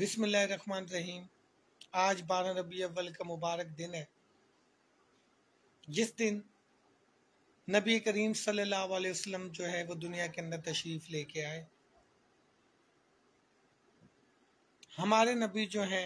बिसमान रहीम आज बारह रबी अव्वल का मुबारक दिन है जिस दिन नबी करीम सल्लल्लाहु अलैहि वसल्लम जो है वो दुनिया के अंदर तशरीफ़ लेके आए हमारे नबी जो हैं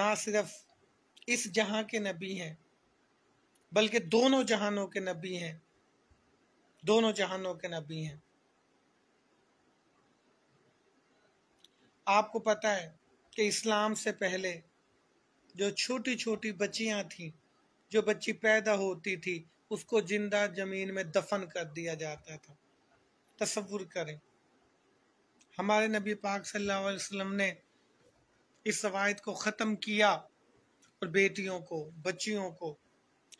ना सिर्फ इस जहां के नबी हैं बल्कि दोनों जहानों के नबी हैं दोनों जहानों के नबी हैं आपको पता है कि इस्लाम से पहले जो छोटी छोटी बच्चियां थी जो बच्ची पैदा होती थी उसको जिंदा ज़मीन में दफन कर दिया जाता था तस्वुर करें हमारे नबी पाक सल्लल्लाहु अलैहि वसल्लम ने इस रवायत को ख़त्म किया और बेटियों को बच्चियों को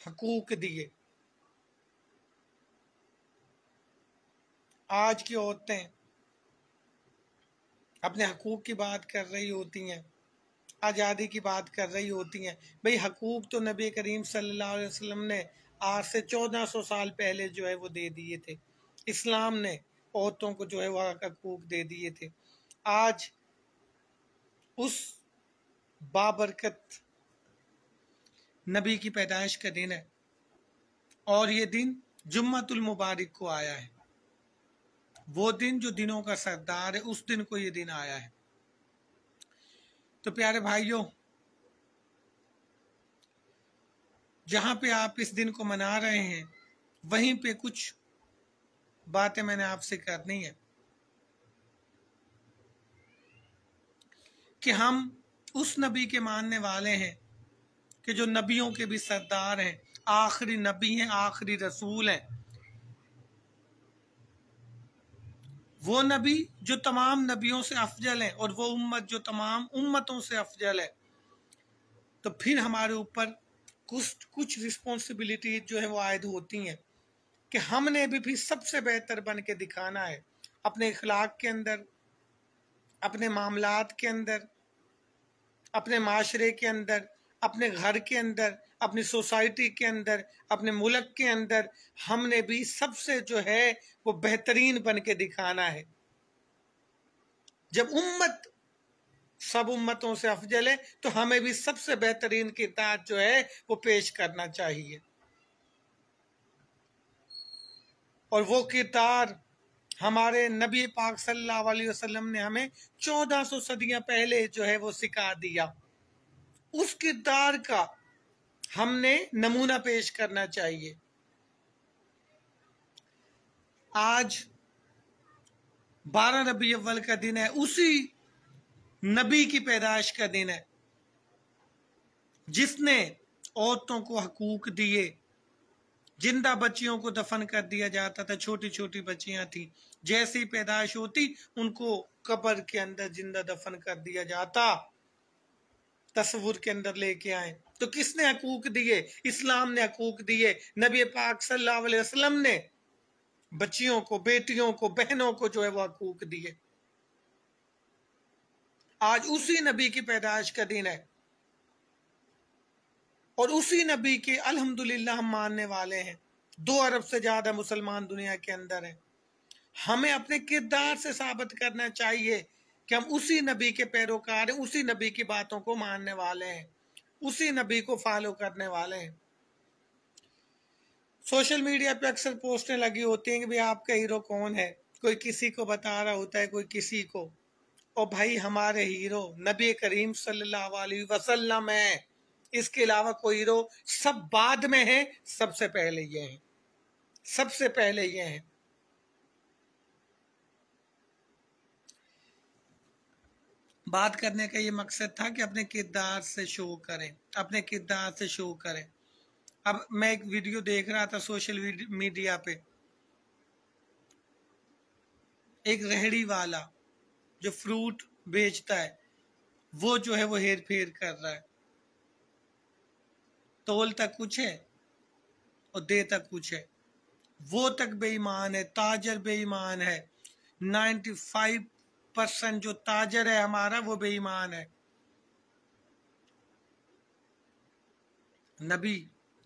हकूक दिए आज की औरतें अपने हकूक़ की बात कर रही होती हैं आज़ादी की बात कर रही होती हैं भाई हकूक़ तो नबी करीम सल्लल्लाहु अलैहि वसल्लम ने आज से चौदह सौ साल पहले जो है वो दे दिए थे इस्लाम ने औरतों को जो है वह हकूक़ दे दिए थे आज उस बाबरकत नबी की पैदाइश का दिन है और ये दिन जुम्मतुल मुबारक को आया है वो दिन जो दिनों का सरदार है उस दिन को ये दिन आया है तो प्यारे भाइयों जहां पे आप इस दिन को मना रहे हैं वहीं पे कुछ बातें मैंने आपसे करनी है कि हम उस नबी के मानने वाले हैं कि जो नबियों के भी सरदार हैं आखिरी नबी हैं आखिरी रसूल हैं वो नबी जो तमाम नबियों से अफजल है और वो उम्मत जो तमाम उम्मतों से अफजल है तो फिर हमारे ऊपर कुछ कुछ रिस्पॉन्सिबिलिटी जो है वो आयद होती हैं कि हमने भी फिर सबसे बेहतर बन के दिखाना है अपने इखलाक के अंदर अपने मामलात के अंदर अपने माशरे के अंदर अपने घर के अंदर अपनी सोसाइटी के अंदर अपने मुल्क के अंदर हमने भी सबसे जो है वो बेहतरीन बन के दिखाना है जब उम्मत सब उम्मतों से अफजल है तो हमें भी सबसे बेहतरीन किताब जो है वो पेश करना चाहिए और वो किरदार हमारे नबी पाक सल्लल्लाहु अलैहि वसल्लम ने हमें 1400 सदियां पहले जो है वो सिखा दिया उस किरदार का हमने नमूना पेश करना चाहिए आज बारह रबी अव्वल का दिन है उसी नबी की पैदाइश का दिन है जिसने औरतों को हकूक दिए जिंदा बच्चियों को दफन कर दिया जाता था छोटी छोटी बच्चियां थी जैसी पैदाइश होती उनको कब्र के अंदर जिंदा दफन कर दिया जाता तस्वुर के अंदर लेके आए तो किसने हकूक दिए इस्लाम ने हकूक दिए नबी पाक सल्लल्लाहु अलैहि वसल्लम ने बच्चियों को बेटियों को बहनों को जो है वो हकूक दिए आज उसी नबी की पैदाइश का दिन है और उसी नबी के अल्हम्दुलिल्लाह हम मानने वाले हैं दो अरब से ज़्यादा मुसलमान दुनिया के अंदर हैं हमें अपने किरदार से साबित करना चाहिए कि हम उसी नबी के पैरोकार हैं उसी नबी की बातों को मानने वाले हैं उसी नबी को फॉलो करने वाले हैं सोशल मीडिया पे अक्सर पोस्टें लगी होती हैं कि भाई आपका हीरो कौन है कोई किसी को बता रहा होता है कोई किसी को और भाई हमारे हीरो नबी करीम सल्लल्लाहु अलैहि वसल्लम है इसके अलावा कोई हीरो सब बाद में है सबसे पहले ये हैं सबसे पहले ये हैं बात करने का ये मकसद था कि अपने किरदार से शो करें अपने किरदार से शो करें अब मैं एक वीडियो देख रहा था सोशल मीडिया पे एक रेहड़ी वाला जो फ्रूट बेचता है वो जो है वो हेर फेर कर रहा है तोल तक कुछ है और दे तक कुछ है वो तक बेईमान है ताजर बेईमान है फाइव पर्सन जो ताजर है हमारा वो बेईमान है नबी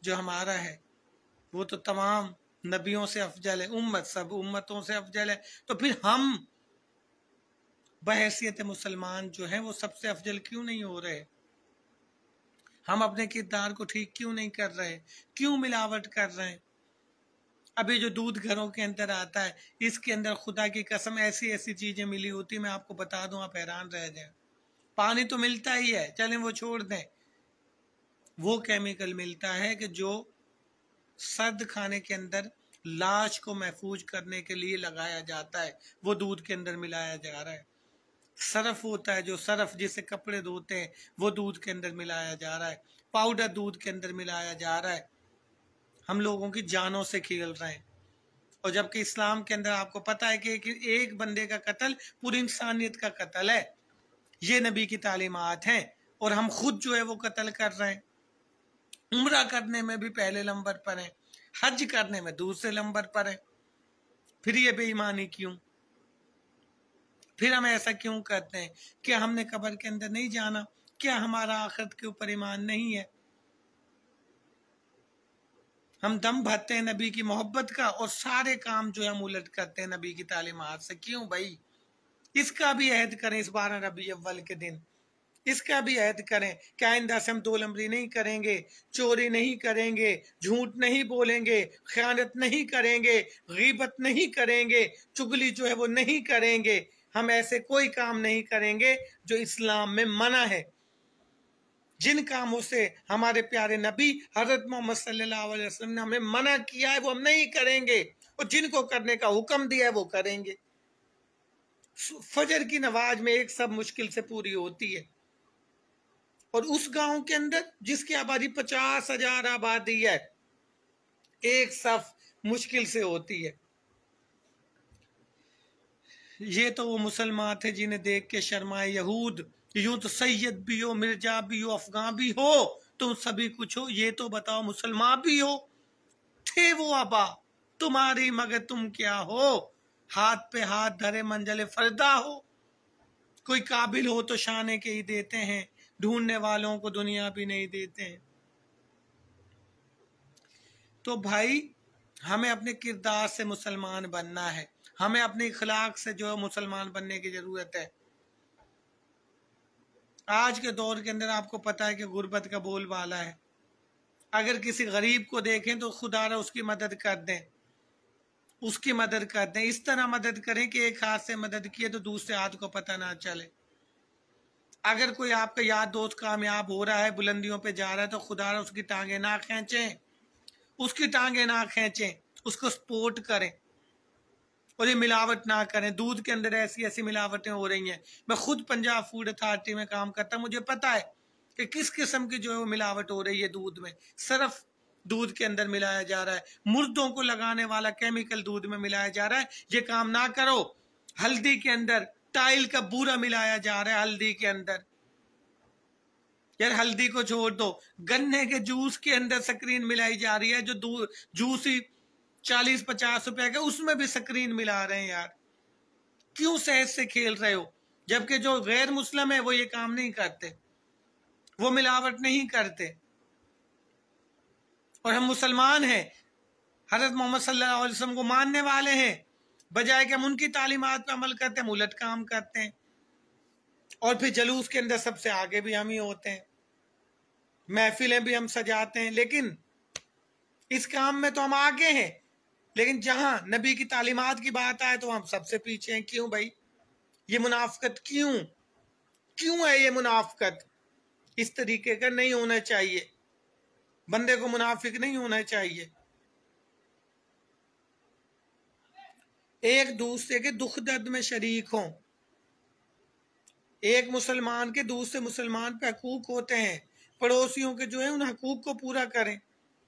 जो हमारा है वो तो तमाम नबियों से अफजल है उम्मत सब उम्मतों से अफजल है तो फिर हम बहसीत मुसलमान जो है वो सबसे अफजल क्यों नहीं हो रहे हम अपने किरदार को ठीक क्यों नहीं कर रहे क्यों मिलावट कर रहे हैं अभी जो दूध घरों के अंदर आता है इसके अंदर खुदा की कसम ऐसी ऐसी चीज़ें मिली होती मैं आपको बता दूं आप हैरान रह जाए पानी तो मिलता ही है चलें वो छोड़ दें वो केमिकल मिलता है कि जो सर्द खाने के अंदर लाश को महफूज करने के लिए लगाया जाता है वो दूध के अंदर मिलाया जा रहा है सरफ होता है जो सरफ जिसे कपड़े धोते हैं वो दूध के अंदर मिलाया जा रहा है पाउडर दूध के अंदर मिलाया जा रहा है हम लोगों की जानों से खेल रहे हैं और जबकि इस्लाम के अंदर आपको पता है कि, एक बंदे का कत्ल पूरी इंसानियत का कत्ल है ये नबी की तालीमत हैं और हम खुद जो है वो कत्ल कर रहे हैं उम्र करने में भी पहले नंबर पर है हज करने में दूसरे नंबर पर है फिर ये बेईमानी क्यों फिर हम ऐसा क्यों करते हैं क्या हमने कबर के अंदर नहीं जाना क्या हमारा आखिरत के ऊपर ईमान नहीं है हम दम भरते हैं नबी की मोहब्बत का और सारे काम जो है हम उलट करते हैं नबी की तालीमत से क्यों भाई इसका भी अहद करें इस बारह रबी अव्वल के दिन इसका भी अहद करें क्या आइंदा से हम दोलमरी नहीं करेंगे चोरी नहीं करेंगे झूठ नहीं बोलेंगे ख्यानत नहीं करेंगे गीबत नहीं करेंगे चुगली जो है वो नहीं करेंगे हम ऐसे कोई काम नहीं करेंगे जो इस्लाम में मना है जिन कामों से हमारे प्यारे नबी हजरत मोहम्मद सल्लाम ने हमें मना किया है वो हम नहीं करेंगे और जिनको करने का हुक्म दिया है वो करेंगे फजर की नमाज में एक सब मुश्किल से पूरी होती है और उस गांव के अंदर जिसकी आबादी पचास हजार आबादी है एक सफ मुश्किल से होती है ये तो वो मुसलमान थे जिन्हें देख के शर्माए यहूद यूं तो सैयद भी हो मिर्जा भी हो अफगान भी हो तुम सभी कुछ हो ये तो बताओ मुसलमान भी हो थे वो अबा तुम्हारी मगर तुम क्या हो हाथ पे हाथ धरे मंजले फरदा हो कोई काबिल हो तो शाने के ही देते हैं ढूंढने वालों को दुनिया भी नहीं देते हैं तो भाई हमें अपने किरदार से मुसलमान बनना है हमें अपने इखलाक से जो मुसलमान बनने की ज़रूरत है आज के दौर के अंदर आपको पता है कि गुर्बत का बोलबाला है अगर किसी गरीब को देखें तो खुदा रहा उसकी मदद कर दें उसकी मदद कर दें इस तरह मदद करें कि एक हाथ से मदद किए तो दूसरे हाथ को पता ना चले अगर कोई आपका यार दोस्त कामयाब हो रहा है बुलंदियों पे जा रहा है तो खुदा रहा उसकी टांगे ना खींचें उसकी टांगे ना खींचें उसको सपोर्ट करें और ये मिलावट ना करें दूध के अंदर ऐसी ऐसी मिलावटें हो रही हैं मैं खुद पंजाब फूड अथॉरिटी में काम करता मुझे पता है कि किस किस्म की जो है वो मिलावट हो रही है दूध में सिर्फ दूध के अंदर मिलाया जा रहा है मुर्दों को लगाने वाला केमिकल दूध में मिलाया जा रहा है ये काम ना करो हल्दी के अंदर टाइल का बूरा मिलाया जा रहा है हल्दी के अंदर यार हल्दी को छोड़ दो गन्ने के जूस के अंदर स्क्रीन मिलाई जा रही है जो जूस ही चालीस पचास रुपया के उसमें भी स्क्रीन मिला रहे हैं यार क्यों सहज से खेल रहे हो जबकि जो गैर मुस्लिम है वो ये काम नहीं करते वो मिलावट नहीं करते और हम मुसलमान हैं हजरत मोहम्मद सल्लल्लाहु अलैहि वसल्लम को मानने वाले हैं बजाय कि हम उनकी तालीमत पर अमल करते हैं उलट काम करते हैं और फिर जलूस के अंदर सबसे आगे भी हम ही होते हैं महफिलें भी हम सजाते हैं लेकिन इस काम में तो हम आगे हैं लेकिन जहां नबी की तालीमत की बात आए तो हम सबसे पीछे हैं क्यों भाई ये मुनाफकत क्यों क्यों है ये मुनाफकत इस तरीके का नहीं होना चाहिए बंदे को मुनाफिक नहीं होना चाहिए एक दूसरे के दुख दर्द में शरीक हों एक मुसलमान के दूसरे मुसलमान पे हकूक होते हैं पड़ोसियों के जो है उन हकूक को पूरा करें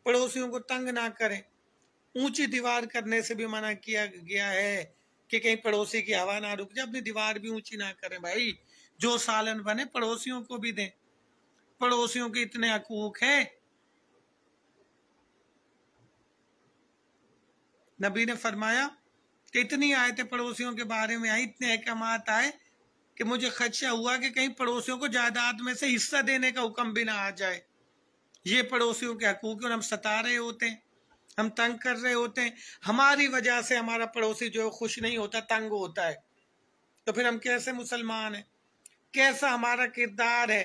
पड़ोसियों को तंग ना करें ऊंची दीवार करने से भी मना किया गया है कि कहीं पड़ोसी की हवा ना रुक जाए अपनी दीवार भी ऊंची ना करें भाई जो सालन बने पड़ोसियों को भी दें पड़ोसियों के इतने हकूक है नबी ने फरमाया कि इतनी आयतें पड़ोसियों के बारे में आई इतने अहकाम आए कि मुझे खदशा हुआ कि कहीं पड़ोसियों को जायदाद में से हिस्सा देने का हुक्म भी ना आ जाए ये पड़ोसियों के हकूक और हम सता रहे होते हैं हम तंग कर रहे होते हैं हमारी वजह से हमारा पड़ोसी जो है खुश नहीं होता तंग होता है तो फिर हम कैसे मुसलमान हैं कैसा हमारा किरदार है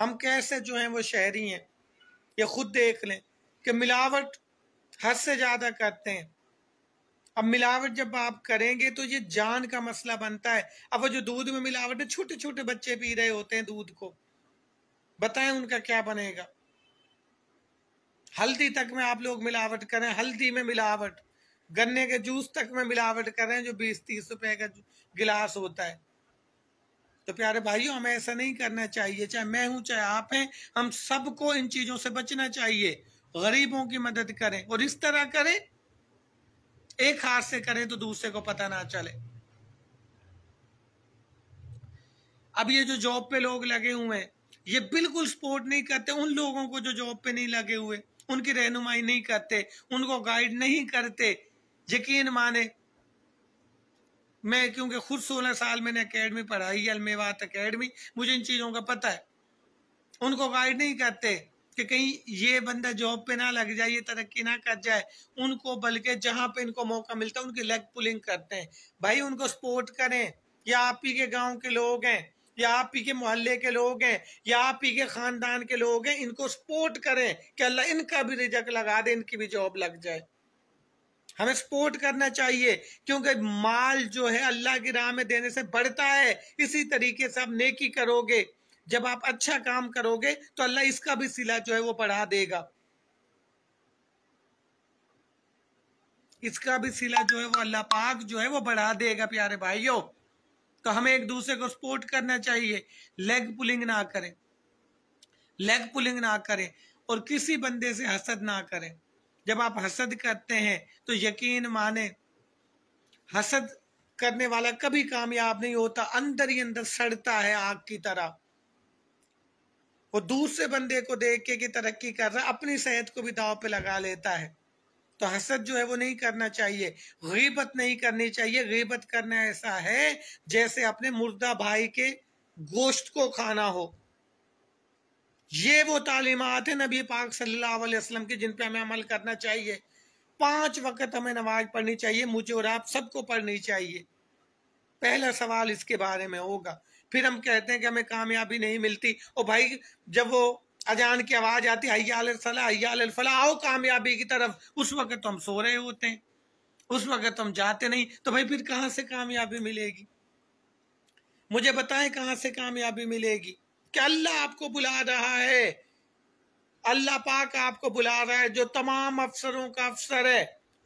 हम कैसे जो हैं वो शहरी हैं ये खुद देख लें कि मिलावट हद से ज़्यादा करते हैं अब मिलावट जब आप करेंगे तो ये जान का मसला बनता है अब वो जो दूध में मिलावट है छोटे छोटे बच्चे पी रहे होते हैं दूध को बताएं उनका क्या बनेगा हल्दी तक में आप लोग मिलावट करें हल्दी में मिलावट गन्ने के जूस तक में मिलावट करें जो बीस तीस रुपए का गिलास होता है तो प्यारे भाइयों हमें ऐसा नहीं करना चाहिए चाहे मैं हूं चाहे आप हैं हम सबको इन चीजों से बचना चाहिए गरीबों की मदद करें और इस तरह करें एक हाथ से करें तो दूसरे को पता ना चले अब ये जो जॉब पे लोग लगे हुए हैं ये बिल्कुल सपोर्ट नहीं करते उन लोगों को जो जॉब पे नहीं लगे हुए उनकी रहनुमाई नहीं करते उनको गाइड नहीं करते यकीन माने मैं क्योंकि खुद सोलह साल मैंने अकेडमी पढ़ाई अलमेवात अकेडमी मुझे इन चीज़ों का पता है उनको गाइड नहीं करते कि कहीं ये बंदा जॉब पे ना लग जाए ये तरक्की ना कर जाए उनको बल्कि जहां पे इनको मौका मिलता है उनकी लेग पुलिंग करते हैं भाई उनको सपोर्ट करें या आप ही के गांव के लोग हैं या आप ही के मोहल्ले के लोग हैं या आप ही के ख़ानदान के लोग हैं इनको सपोर्ट करें कि अल्लाह इनका भी रिजक लगा दे इनकी भी जॉब लग जाए हमें सपोर्ट करना चाहिए क्योंकि माल जो है अल्लाह की राह में देने से बढ़ता है इसी तरीके से आप नेकी करोगे जब आप अच्छा काम करोगे तो अल्लाह इसका भी सिला जो है वो बढ़ा देगा इसका भी सिला जो है वो अल्लाह पाक जो है वो बढ़ा देगा प्यारे भाइयों तो हमें एक दूसरे को सपोर्ट करना चाहिए लेग पुलिंग ना करें लेग पुलिंग ना करें और किसी बंदे से हसद ना करें जब आप हसद करते हैं तो यकीन माने हसद करने वाला कभी कामयाब नहीं होता अंदर ही अंदर सड़ता है आग की तरह वो दूसरे बंदे को देख के कि तरक्की कर रहा अपनी सेहत को भी दाव पे लगा लेता है तो हसद जो है वो नहीं करना चाहिए गिबत नहीं करनी चाहिए गिबत करना ऐसा है जैसे अपने मुर्दा भाई के गोश्त को खाना हो ये वो तालीमत है नबी पाक सल्लल्लाहु अलैहि वसल्लम जिन पर हमें अमल करना चाहिए पांच वक्त हमें नमाज पढ़नी चाहिए मुझे और आप सबको पढ़नी चाहिए पहला सवाल इसके बारे में होगा फिर हम कहते हैं कि हमें कामयाबी नहीं मिलती और भाई जब वो अजान की आवाज़ आती है फला हया फला आओ कामयाबी की तरफ उस वक्त तो हम सो रहे होते हैं उस वक्त हम जाते नहीं तो भाई फिर कहाँ से कामयाबी मिलेगी मुझे बताएं कहाँ से कामयाबी मिलेगी कि अल्लाह आपको बुला रहा है अल्लाह पाक आपको बुला रहा है जो तमाम अफसरों का अफसर है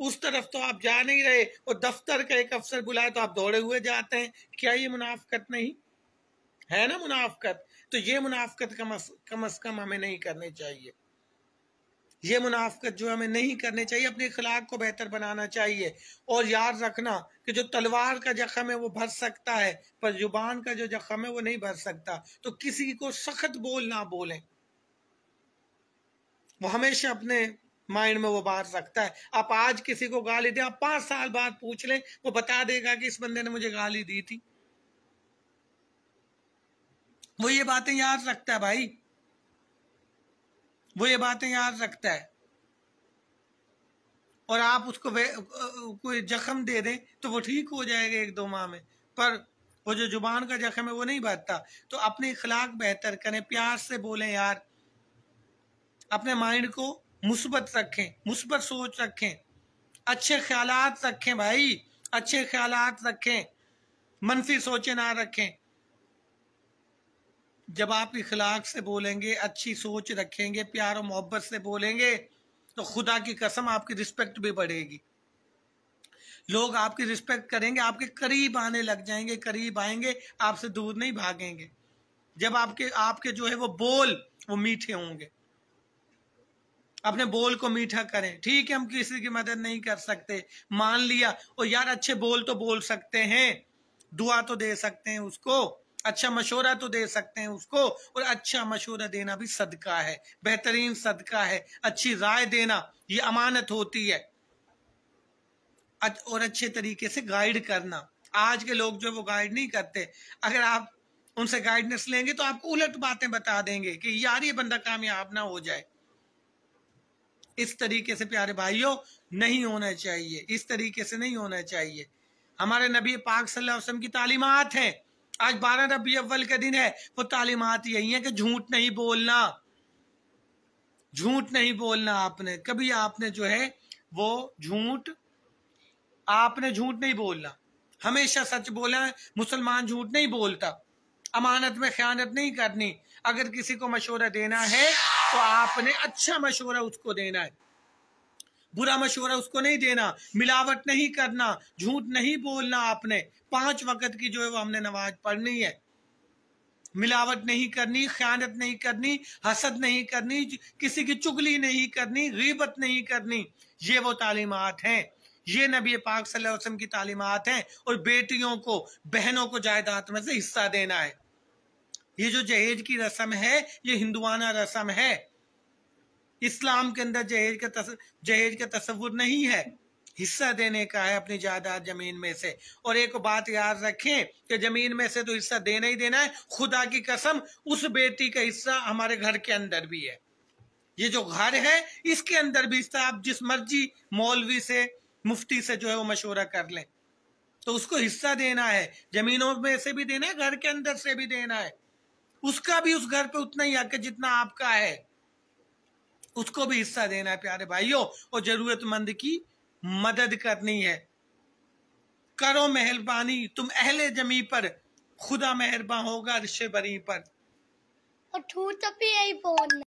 उस तरफ तो आप जा नहीं रहे और दफ्तर का एक अफसर बुलाए तो आप दौड़े हुए जाते हैं क्या ये मुनाफ्त नहीं है ना मुनाफ्त तो ये मुनाफ्त कम अज कम अज कम हमें नहीं करनी चाहिए ये मुनाफ्त जो हमें नहीं करनी चाहिए अपने अखलाक को बेहतर बनाना चाहिए और याद रखना कि जो तलवार का जख्म है वो भर सकता है पर जुबान का जो जख्म है वो नहीं भर सकता तो किसी को सख्त बोल ना बोले वो हमेशा अपने माइंड में वो बात रखता है आप आज किसी को गाली दें आप पांच साल बाद पूछ लें वो बता देगा कि इस बंदे ने मुझे गाली दी थी वो ये बातें याद रखता है भाई वो ये बातें याद रखता है और आप उसको कोई जख्म दे दें तो वो ठीक हो जाएगा एक दो माह में पर वो जो जुबान का जख्म है वो नहीं बढ़ता तो अपने इखलाक बेहतर करें प्यार से बोलें यार अपने माइंड को मुस्बत रखें मुस्बत सोच रखें अच्छे ख्याल रखें भाई अच्छे ख्याल रखें मनफी सोचें ना रखें जब आप इखलाक से बोलेंगे अच्छी सोच रखेंगे प्यार और मोहब्बत से बोलेंगे तो खुदा की कसम आपकी रिस्पेक्ट भी बढ़ेगी लोग आपकी रिस्पेक्ट करेंगे आपके करीब आने लग जाएंगे करीब आएंगे आपसे दूर नहीं भागेंगे जब आपके आपके जो है वो बोल वो मीठे होंगे अपने बोल को मीठा करें ठीक है हम किसी की मदद नहीं कर सकते मान लिया और यार अच्छे बोल तो बोल सकते हैं दुआ तो दे सकते हैं उसको अच्छा मशवरा तो दे सकते हैं उसको और अच्छा मशवरा देना भी सदका है बेहतरीन सदका है अच्छी राय देना ये अमानत होती है और अच्छे तरीके से गाइड करना आज के लोग जो वो गाइड नहीं करते अगर आप उनसे गाइडनेस लेंगे तो आपको उलट बातें बता देंगे कि यार ये बंदा कामयाब ना हो जाए इस तरीके से प्यारे भाइयों नहीं होना चाहिए इस तरीके से नहीं होना चाहिए हमारे नबी पाक सल्लल्लाहु अलैहि वसल्लम की तालीमात हैं आज बारह रबी अव्वल का दिन है वो तालीमत यही है कि झूठ नहीं बोलना झूठ नहीं बोलना आपने कभी आपने जो है वो झूठ आपने झूठ नहीं बोलना हमेशा सच बोला मुसलमान झूठ नहीं बोलता अमानत में ख्यानत नहीं करनी अगर किसी को मशवरा देना है तो आपने अच्छा मशवरा उसको देना है बुरा मशवरा उसको नहीं देना मिलावट नहीं करना झूठ नहीं बोलना आपने पांच वक्त की जो है वो हमने नमाज पढ़नी है मिलावट नहीं करनी ख्यानत नहीं करनी हसद नहीं करनी किसी की चुगली नहीं करनी गीबत नहीं करनी ये वो तालीमत हैं ये नबी पाक सल्लल्लाहु अलैहि वसल्लम की तालीमत हैं और बेटियों को बहनों को जायदाद में से हिस्सा देना है ये जो जहेज की रस्म है ये हिंदुआना रस्म है इस्लाम के अंदर जहेज का तस, जहेज का तस्वुर नहीं है हिस्सा देने का है अपनी जायदाद जमीन में से और एक बात याद रखें कि जमीन में से तो हिस्सा देना ही देना है खुदा की कसम उस बेटी का हिस्सा हमारे घर के अंदर भी है ये जो घर है इसके अंदर भी हिस्सा आप जिस मर्जी मौलवी से मुफ्ती से जो है वो मशवरा कर लें तो उसको हिस्सा देना है जमीनों में से भी देना है घर के अंदर से भी देना है उसका भी उस घर पे उतना ही हक है जितना आपका है उसको भी हिस्सा देना है प्यारे भाइयों और जरूरतमंद की मदद करनी है करो मेहरबानी तुम अहले जमी पर खुदा मेहरबान होगा रिश्ते बरी पर और तो भी यही फोन